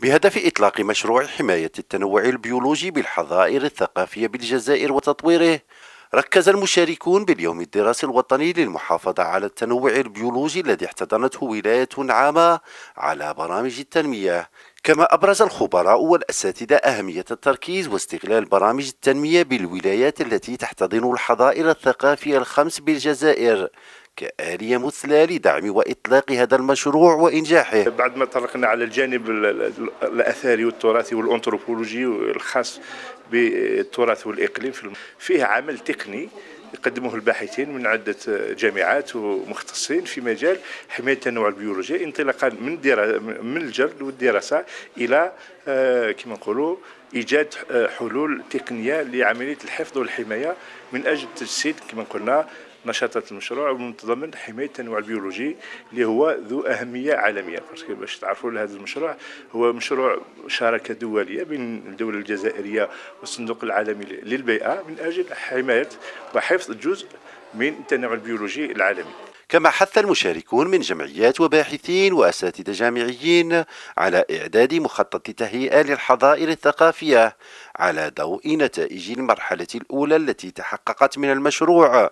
بهدف إطلاق مشروع حماية التنوع البيولوجي بالحظائر الثقافية بالجزائر وتطويره ركز المشاركون باليوم الدراسي الوطني للمحافظة على التنوع البيولوجي الذي احتضنته ولاية عامة على برامج التنمية كما أبرز الخبراء والأساتذة أهمية التركيز واستغلال برامج التنمية بالولايات التي تحتضن الحظائر الثقافية الخمس بالجزائر كآلية مثلى لدعم وإطلاق هذا المشروع وإنجاحه بعد ما طرقنا على الجانب الأثري والتراثي والأنثروبولوجي الخاص بالتراث والإقليم فيه عمل تقني يقدموه الباحثين من عدة جامعات ومختصين في مجال حماية التنوع البيولوجي انطلاقا من من الجلد والدراسة إلى آه، كما نقولوا إيجاد آه، حلول تقنية لعملية الحفظ والحماية من أجل تجسيد كما قلنا نشاطات المشروع ومتضمن حمايه التنوع البيولوجي اللي هو ذو اهميه عالميه باسكو باش تعرفوا هذا المشروع هو مشروع شراكه دوليه بين الدوله الجزائريه والصندوق العالمي للبيئه من اجل حمايه وحفظ جزء من التنوع البيولوجي العالمي كما حث المشاركون من جمعيات وباحثين وأساتذة جامعيين على إعداد مخطط تهيئة للحظائر الثقافية على ضوء نتائج المرحلة الأولى التي تحققت من المشروع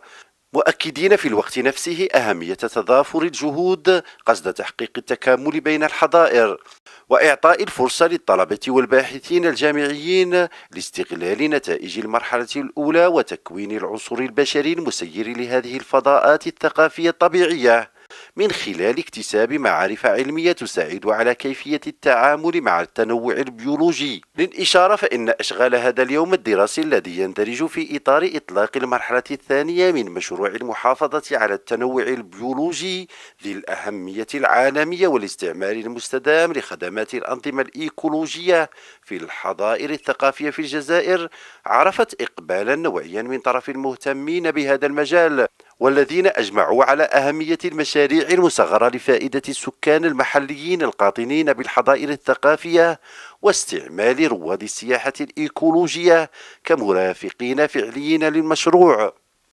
مؤكدين في الوقت نفسه أهمية تضافر الجهود قصد تحقيق التكامل بين الحضائر وإعطاء الفرصة للطلبة والباحثين الجامعيين لاستغلال نتائج المرحلة الأولى وتكوين العنصر البشري المسير لهذه الفضاءات الثقافية الطبيعية من خلال اكتساب معارف علمية تساعد على كيفية التعامل مع التنوع البيولوجي للإشارة فإن أشغال هذا اليوم الدراسي الذي يندرج في إطار إطلاق المرحلة الثانية من مشروع المحافظة على التنوع البيولوجي ذي الأهمية العالمية والاستعمال المستدام لخدمات الأنظمة الإيكولوجية في الحضائر الثقافية في الجزائر عرفت إقبالا نوعيا من طرف المهتمين بهذا المجال والذين أجمعوا على أهمية المشاريع المصغرة لفائدة السكان المحليين القاطنين بالحضائر الثقافية واستعمال رواد السياحة الإيكولوجية كمرافقين فعليين للمشروع